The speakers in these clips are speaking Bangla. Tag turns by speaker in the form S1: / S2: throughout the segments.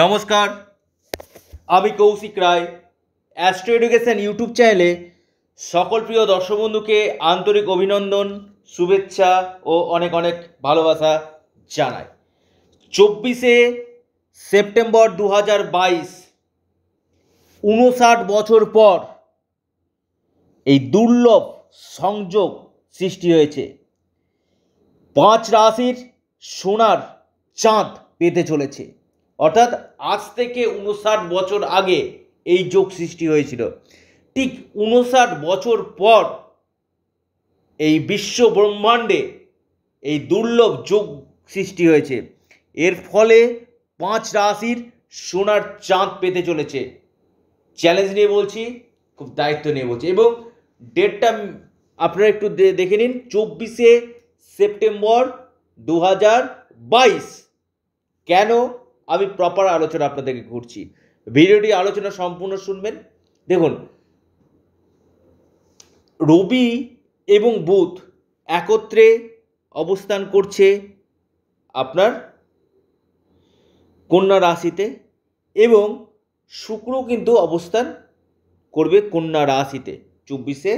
S1: নমস্কার আমি Kaushik Roy astro education YouTube চ্যানেলে সকল প্রিয় দর্শক বন্ধুকে আন্তরিক অভিনন্দন শুভেচ্ছা ও অনেক অনেক ভালোবাসা জানাই চব্বিশে সেপ্টেম্বর দু হাজার বাইশ উনষাট বছর পর এই দুর্লভ সংযোগ সৃষ্টি হয়েছে পাঁচ রাশির সোনার চাঁদ পেতে চলেছে অর্থাৎ আজ থেকে উনষাট বছর আগে এই যোগ সৃষ্টি হয়েছিল ঠিক উনষাট বছর পর এই বিশ্ব ব্রহ্মাণ্ডে এই দুর্লভ যোগ সৃষ্টি হয়েছে এর ফলে পাঁচ রাশির সোনার চাঁদ পেতে চলেছে চ্যালেঞ্জ নিয়ে বলছি খুব দায়িত্ব নিয়ে বলছি এবং ডেটটা আপনারা একটু দেখে নিন চব্বিশে সেপ্টেম্বর দু হাজার বাইশ কেন আমি প্রপার আলোচনা আপনাদেরকে করছি ভিডিওটি আলোচনা সম্পূর্ণ শুনবেন দেখুন রবি এবং বুধ একত্রে অবস্থান করছে আপনার কন্যা রাশিতে এবং শুক্র কিন্তু অবস্থান করবে কন্যা রাশিতে চব্বিশে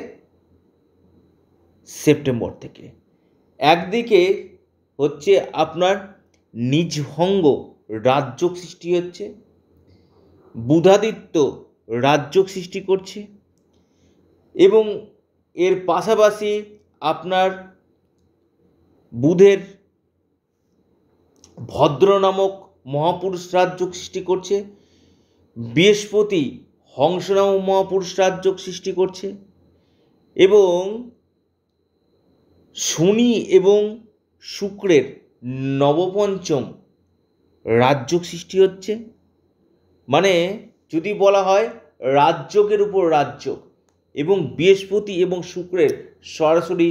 S1: সেপ্টেম্বর থেকে একদিকে হচ্ছে আপনার নিজভঙ্গ রাজ্য সৃষ্টি হচ্ছে বুধাদিত্য রাজ্য সৃষ্টি করছে এবং এর পাশাপাশি আপনার বুধের ভদ্র নামক মহাপুরুষ রাজ্য সৃষ্টি করছে বৃহস্পতি হংস নামক মহাপুরুষ রাজ্য সৃষ্টি করছে এবং শনি এবং শুক্রের নবপঞ্চম রাজযোগ সৃষ্টি হচ্ছে মানে যদি বলা হয় রাজযোগের উপর রাজযোগ এবং বৃহস্পতি এবং শুক্রের সরাসরি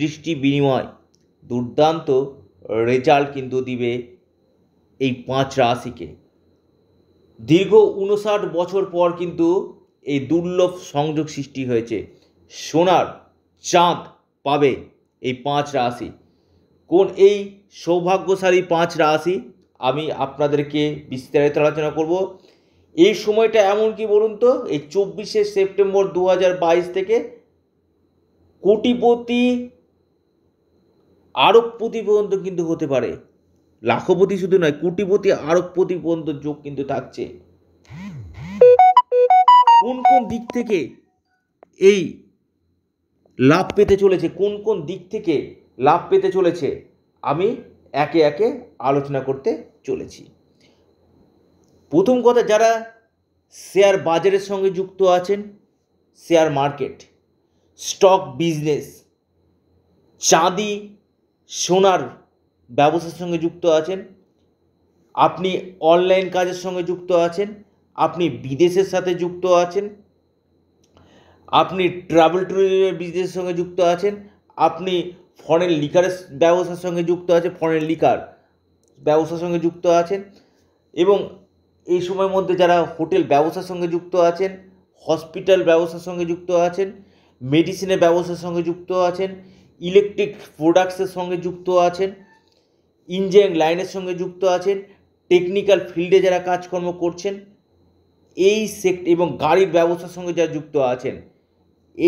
S1: দৃষ্টি বিনিময় দুর্দান্ত রেজাল্ট কিন্তু দিবে এই পাঁচ রাশিকে দীর্ঘ উনষাট বছর পর কিন্তু এই দুর্লভ সংযোগ সৃষ্টি হয়েছে সোনার চাঁদ পাবে এই পাঁচ রাশি কোন এই সৌভাগ্যশালী পাঁচ রাশি আমি আপনাদেরকে বিস্তারিত আলোচনা করব এই সময়টা এমন কি বলুন তো এই চব্বিশে সেপ্টেম্বর দু থেকে কোটিপতি আরবপতি পর্যন্ত কিন্তু হতে পারে লাখপতি শুধু নয় কোটিপতি আরবপতি পর্যন্ত যোগ কিন্তু থাকছে কোন কোন দিক থেকে এই লাভ পেতে চলেছে কোন কোন দিক থেকে লাভ পেতে চলেছে আমি একে একে আলোচনা করতে চলেছি প্রথম কথা যারা শেয়ার বাজারের সঙ্গে যুক্ত আছেন শেয়ার মার্কেট স্টক বিজনেস চাঁদি সোনার ব্যবসার সঙ্গে যুক্ত আছেন আপনি অনলাইন কাজের সঙ্গে যুক্ত আছেন আপনি বিদেশের সাথে যুক্ত আছেন আপনি ট্রাভেল ট্যুরিজমের বিজনেসের সঙ্গে যুক্ত আছেন আপনি ফরেন লিকারের ব্যবসার সঙ্গে যুক্ত আছে ফরেন লিকার ব্যবসার সঙ্গে যুক্ত আছেন এবং এই সময়ের মধ্যে যারা হোটেল ব্যবসার সঙ্গে যুক্ত আছেন হসপিটাল ব্যবসার সঙ্গে যুক্ত আছেন মেডিসিনের ব্যবসার সঙ্গে যুক্ত আছেন ইলেকট্রিক প্রোডাক্টসের সঙ্গে যুক্ত আছেন ইঞ্জিনিয়ারিং লাইনের সঙ্গে যুক্ত আছেন টেকনিক্যাল ফিল্ডে যারা কাজকর্ম করছেন এই সেক্ট এবং গাড়ির ব্যবসার সঙ্গে যারা যুক্ত আছেন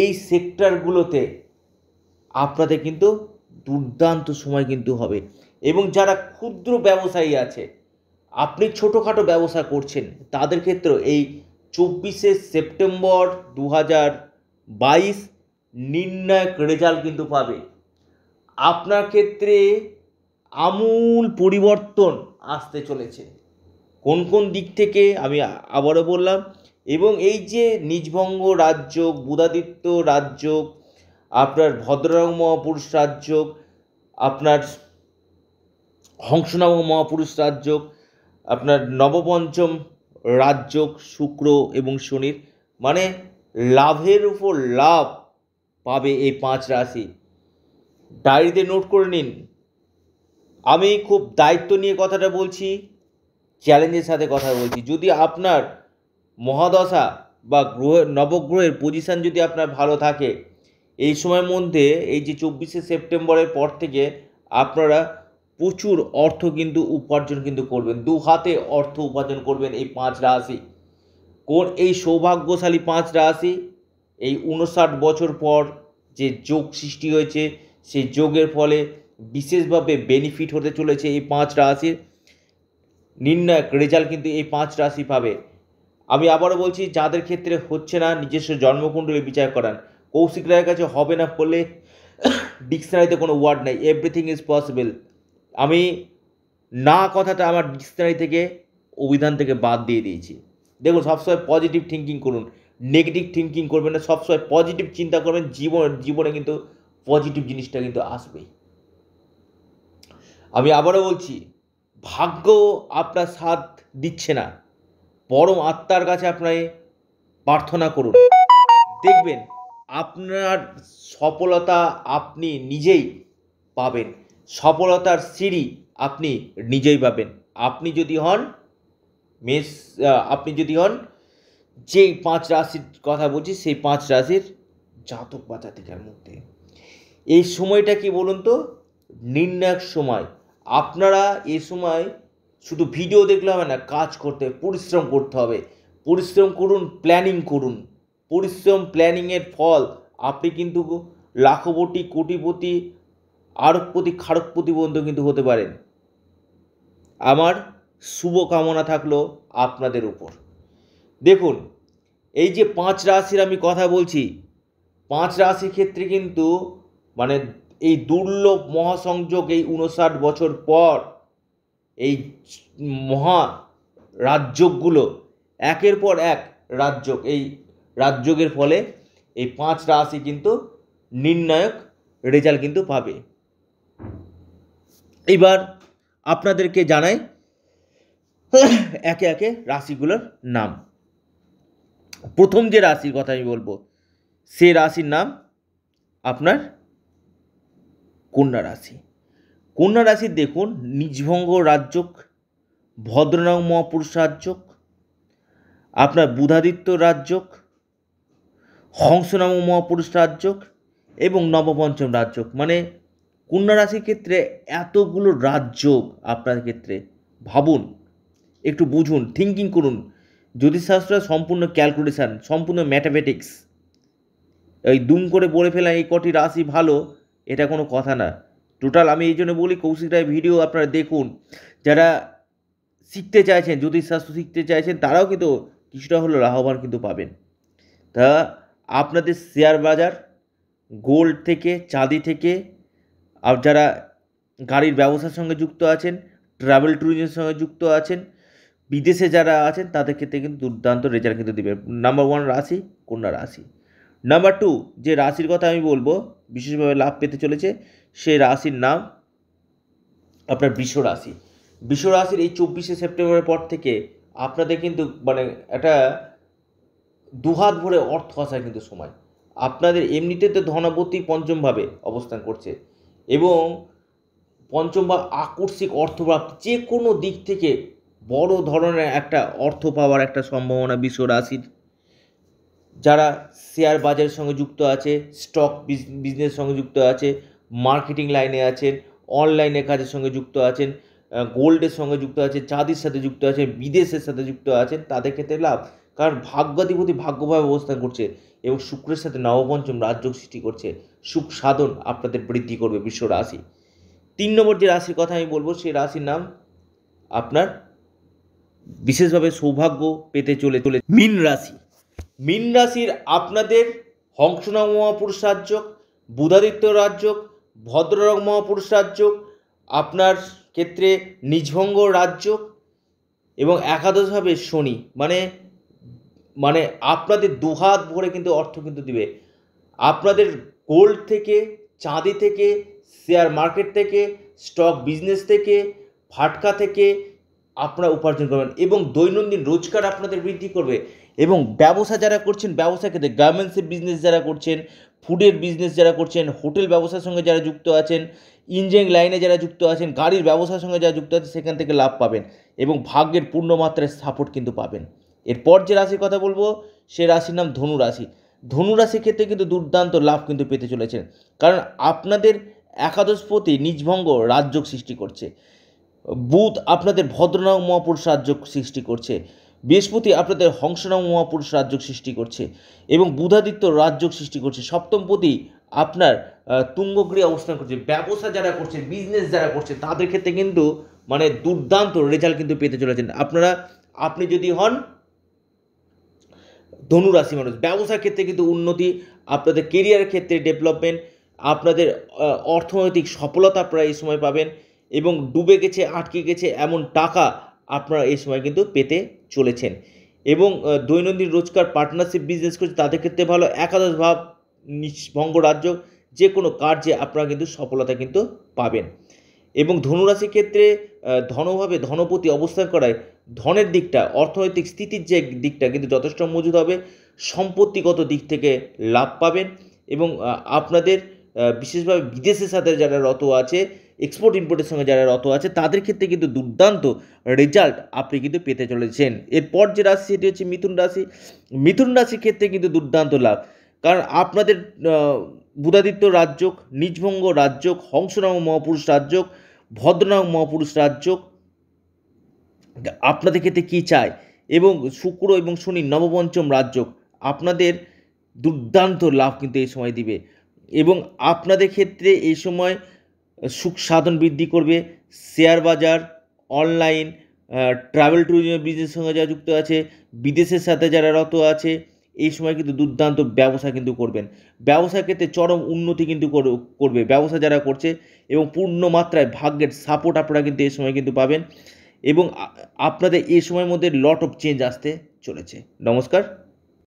S1: এই সেক্টরগুলোতে আপনাদের কিন্তু দুর্দান্ত সময় কিন্তু হবে এবং যারা ক্ষুদ্র ব্যবসায়ী আছে আপনি ছোটোখাটো ব্যবসা করছেন তাদের ক্ষেত্রেও এই চব্বিশে সেপ্টেম্বর দু হাজার বাইশ নির্ণায়ক রেজাল্ট কিন্তু পাবে আপনার ক্ষেত্রে আমূল পরিবর্তন আসতে চলেছে কোন কোন দিক থেকে আমি আবারও বললাম এবং এই যে নিজভঙ্গ রাজ্য বুধাদিত্য রাজ্য আপনার ভদ্ররাম মহাপুরুষ রাজযোগ আপনার হংসনাম মহাপুরুষ রাজযোগ আপনার নবপঞ্চম রাজযোগ শুক্র এবং শনির মানে লাভের উপর লাভ পাবে এই পাঁচ রাশি ডায়েরিতে নোট করে নিন আমি খুব দায়িত্ব নিয়ে কথাটা বলছি চ্যালেঞ্জের সাথে কথা বলছি যদি আপনার মহাদশা বা গ্রহের নবগ্রহের পজিশান যদি আপনার ভালো থাকে এই সময়ের মধ্যে এই যে চব্বিশে সেপ্টেম্বরের পর থেকে আপনারা প্রচুর অর্থ কিন্তু উপার্জন কিন্তু করবেন দু হাতে অর্থ উপার্জন করবেন এই পাঁচ রাশি কোন এই সৌভাগ্যশালী পাঁচ রাশি এই উনষাট বছর পর যে যোগ সৃষ্টি হয়েছে সেই যোগের ফলে বিশেষভাবে বেনিফিট হতে চলেছে এই পাঁচ রাশির নির্ণায়ক রেজাল্ট কিন্তু এই পাঁচ রাশি পাবে আমি আবারও বলছি যাদের ক্ষেত্রে হচ্ছে না নিজস্ব জন্মকুণ্ডলী বিচার করান কৌশিক রায়ের কাছে হবে না বলে ডিকশনারিতে কোনো ওয়ার্ড নাই এভরিথিং ইজ পসিবল আমি না কথাটা আমার ডিকশনারি থেকে অভিধান থেকে বাদ দিয়ে দিয়েছি দেখুন সবসময় পজিটিভ থিঙ্কিং করুন নেগেটিভ থিঙ্কিং করবেন না সবসময় পজিটিভ চিন্তা করবেন জীবন জীবনে কিন্তু পজিটিভ জিনিসটা কিন্তু আসবেই আমি আবারও বলছি ভাগ্য আপনার সাথ দিচ্ছে না পরম আত্মার কাছে আপনার প্রার্থনা করুন দেখবেন আপনার সফলতা আপনি নিজেই পাবেন সফলতার সিঁড়ি আপনি নিজেই পাবেন আপনি যদি হন মেষ আপনি যদি হন যেই পাঁচ রাশির কথা বলছি সেই পাঁচ রাশির জাতক বা জাতিকার মধ্যে এই সময়টা কি বলুন তো নির্ণায়ক সময় আপনারা এ সময় শুধু ভিডিও দেখলে হবে না কাজ করতে পরিশ্রম করতে হবে পরিশ্রম করুন প্ল্যানিং করুন পরিশ্রম প্ল্যানিংয়ের ফল আপনি কিন্তু লাখপতি কোটিপতি আরবপতি খারকপতি পর্যন্ত কিন্তু হতে পারেন আমার শুভকামনা থাকলো আপনাদের উপর দেখুন এই যে পাঁচ রাশির আমি কথা বলছি পাঁচ রাশির ক্ষেত্রে কিন্তু মানে এই দুর্লভ মহাসংযোগ এই উনষাট বছর পর এই মহা রাজ্যগুলো একের পর এক রাজ্যক এই রাজযোগের ফলে এই পাঁচ রাশি কিন্তু নির্ণায়ক রেজাল্ট কিন্তু পাবে এবার আপনাদেরকে জানাই একে একে রাশিগুলোর নাম প্রথম যে রাশির কথা আমি বলবো সে রাশির নাম আপনার কন্যা রাশি কন্যা রাশি দেখুন নিজভঙ্গ রাজ্যক ভদ্রনাম মহাপুরুষ রাজ্যক আপনার বুধাদিত্য রাজ্যক হংসনাম মহাপুরুষ রাজযোগ এবং নবপঞ্চম রাজযোগ মানে কন্যা রাশির ক্ষেত্রে এতগুলো রাজযোগ আপনার ক্ষেত্রে ভাবুন একটু বুঝুন থিঙ্কিং করুন জ্যোতিষশাস্ত্র সম্পূর্ণ ক্যালকুলেশান সম্পূর্ণ ম্যাথামেটিক্স এই দুম করে বলে ফেলা এই কটি রাশি ভালো এটা কোনো কথা না টোটাল আমি এই জন্য বলি কৌশিক রায় ভিডিও আপনারা দেখুন যারা শিখতে চাইছেন জ্যোতিষশাস্ত্র শিখতে চাইছেন তারাও কিন্তু কিছুটা হলো লাভবান কিন্তু পাবেন তা আপনাদের শেয়ার বাজার গোল্ড থেকে চাঁদি থেকে আর যারা গাড়ির ব্যবসার সঙ্গে যুক্ত আছেন ট্রাভেল ট্যুরিজমের সঙ্গে যুক্ত আছেন বিদেশে যারা আছেন তাদের ক্ষেত্রে কিন্তু দুর্দান্ত রেজাল্ট কিন্তু দেবে নাম্বার ওয়ান রাশি কন্যা রাশি নাম্বার টু যে রাশির কথা আমি বলবো বিশেষভাবে লাভ পেতে চলেছে সে রাশির নাম আপনার বিশ্ব রাশি বিশ্ব রাশির এই চব্বিশে সেপ্টেম্বরের পর থেকে আপনাদের কিন্তু মানে একটা দুহাত ভরে অর্থ আসায় কিন্তু সময় আপনাদের এমনিতে তো ধনাবতী পঞ্চমভাবে অবস্থান করছে এবং পঞ্চমভাবে আকর্ষিক আকস্মিক অর্থপ্রাপ্তি যে কোনো দিক থেকে বড় ধরনের একটা অর্থ পাওয়ার একটা সম্ভাবনা বিশ্ব রাশির যারা শেয়ার বাজারের সঙ্গে যুক্ত আছে স্টক বিজনেসের সঙ্গে যুক্ত আছে মার্কেটিং লাইনে আছেন অনলাইনে কাজের সঙ্গে যুক্ত আছেন গোল্ডের সঙ্গে যুক্ত আছে চাঁদির সাথে যুক্ত আছেন বিদেশের সাথে যুক্ত আছেন তাদের ক্ষেত্রে লাভ কারণ ভাগ্যাধিপতি ভাগ্যভাবে অবস্থান করছে এবং শুক্রের সাথে নবপঞ্চম রাজযোগ সৃষ্টি করছে সুখ সাধন আপনাদের বৃদ্ধি করবে বিশ্ব রাশি তিন নম্বর যে রাশির কথা আমি বলবো সেই রাশির নাম আপনার বিশেষভাবে সৌভাগ্য পেতে চলে চলে মিন রাশি মিন রাশির আপনাদের হংসনাম মহাপুরুষ রাজ্যক বুধাদিত্য রাজ্যক ভদ্ররং মহাপুরুষ রাজ্যক আপনার ক্ষেত্রে নিজভঙ্গ রাজ্য এবং একাদশভাবে শনি মানে মানে আপনাদের দুহাত ভরে কিন্তু অর্থ কিন্তু দিবে আপনাদের গোল্ড থেকে চাঁদি থেকে শেয়ার মার্কেট থেকে স্টক বিজনেস থেকে ফাটকা থেকে আপনারা উপার্জন করবেন এবং দৈনন্দিন রোজগার আপনাদের বৃদ্ধি করবে এবং ব্যবসা যারা করছেন ব্যবসা ক্ষেত্রে গার্মেন্টসের বিজনেস যারা করছেন ফুডের বিজনেস যারা করছেন হোটেল ব্যবসার সঙ্গে যারা যুক্ত আছেন ইঞ্জিনিয়ারিং লাইনে যারা যুক্ত আছেন গাড়ির ব্যবসার সঙ্গে যারা যুক্ত আছে সেখান থেকে লাভ পাবেন এবং ভাগ্যের পূর্ণ মাত্রায় সাপোর্ট কিন্তু পাবেন এরপর যে রাশির কথা বলবো সে রাশির নাম ধনু রাশি ধনু রাশির ক্ষেত্রে কিন্তু দুর্দান্ত লাভ কিন্তু পেতে চলেছেন কারণ আপনাদের একাদশপতি নিজভঙ্গ রাজযোগ সৃষ্টি করছে বুধ আপনাদের ভদ্রনাম মহাপুরুষ রাজ্য সৃষ্টি করছে বৃহস্পতি আপনাদের হংসনাম মহাপুরুষ রাজ্য সৃষ্টি করছে এবং বুধাদিত্য রাজ্য সৃষ্টি করছে সপ্তমপতি আপনার তুঙ্গক্রিয়া অবস্থান করছে ব্যবসা যারা করছে বিজনেস যারা করছে তাদের ক্ষেত্রে কিন্তু মানে দুর্দান্ত রেজাল্ট কিন্তু পেতে চলেছেন আপনারা আপনি যদি হন ধনুরাশি মানুষ ব্যবসার ক্ষেত্রে কিন্তু উন্নতি আপনাদের কেরিয়ারের ক্ষেত্রে ডেভেলপমেন্ট আপনাদের অর্থনৈতিক সফলতা আপনারা এই সময় পাবেন এবং ডুবে গেছে আটকে গেছে এমন টাকা আপনারা এই সময় কিন্তু পেতে চলেছেন এবং দৈনন্দিন রোজগার পার্টনারশিপ বিজনেস করছে তাদের ক্ষেত্রে ভালো একাদশ ভাব নিঃভঙ্গ রাজ্য যে কোনো কার্যে আপনারা কিন্তু সফলতা কিন্তু পাবেন এবং ধনুরাশির ক্ষেত্রে ধনভাবে ধনপতি অবস্থান করায় ধনের দিকটা অর্থনৈতিক স্থিতির যে দিকটা কিন্তু যথেষ্ট মজুদ হবে সম্পত্তিগত দিক থেকে লাভ পাবেন এবং আপনাদের বিশেষভাবে বিদেশের সাথে যারা রত আছে এক্সপোর্ট ইম্পোর্টের সঙ্গে যারা রত আছে তাদের ক্ষেত্রে কিন্তু দুর্দান্ত রেজাল্ট আপনি কিন্তু পেতে চলেছেন এরপর যে রাশি সেটি হচ্ছে মিথুন রাশি মিথুন রাশির ক্ষেত্রে কিন্তু দুর্দান্ত লাভ কারণ আপনাদের বুধাদিত্য রাজ্যক নিজভঙ্গ রাজ্যক হংসনাম মহাপুরুষ রাজ্যক ভদ্রনাম মহাপুরুষ রাজ্যক আপনাদের ক্ষেত্রে কী চায় এবং শুক্র এবং শনি নবপঞ্চম রাজযোগ আপনাদের দুর্দান্ত লাভ কিন্তু এই সময় দিবে এবং আপনাদের ক্ষেত্রে এই সময় সুখ সাধন বৃদ্ধি করবে শেয়ার বাজার অনলাইন ট্রাভেল ট্যুরিজম বিজনেসের সঙ্গে যারা যুক্ত আছে বিদেশের সাথে যারা রত আছে এই সময় কিন্তু দুর্দান্ত ব্যবসা কিন্তু করবেন ব্যবসার ক্ষেত্রে চরম উন্নতি কিন্তু করবে ব্যবসা যারা করছে এবং পূর্ণ মাত্রায় ভাগ্যের সাপোর্ট আপনারা কিন্তু এই সময় কিন্তু পাবেন এবং আপনাদের এই সময়ের মধ্যে লট অফ চেঞ্জ আসতে চলেছে নমস্কার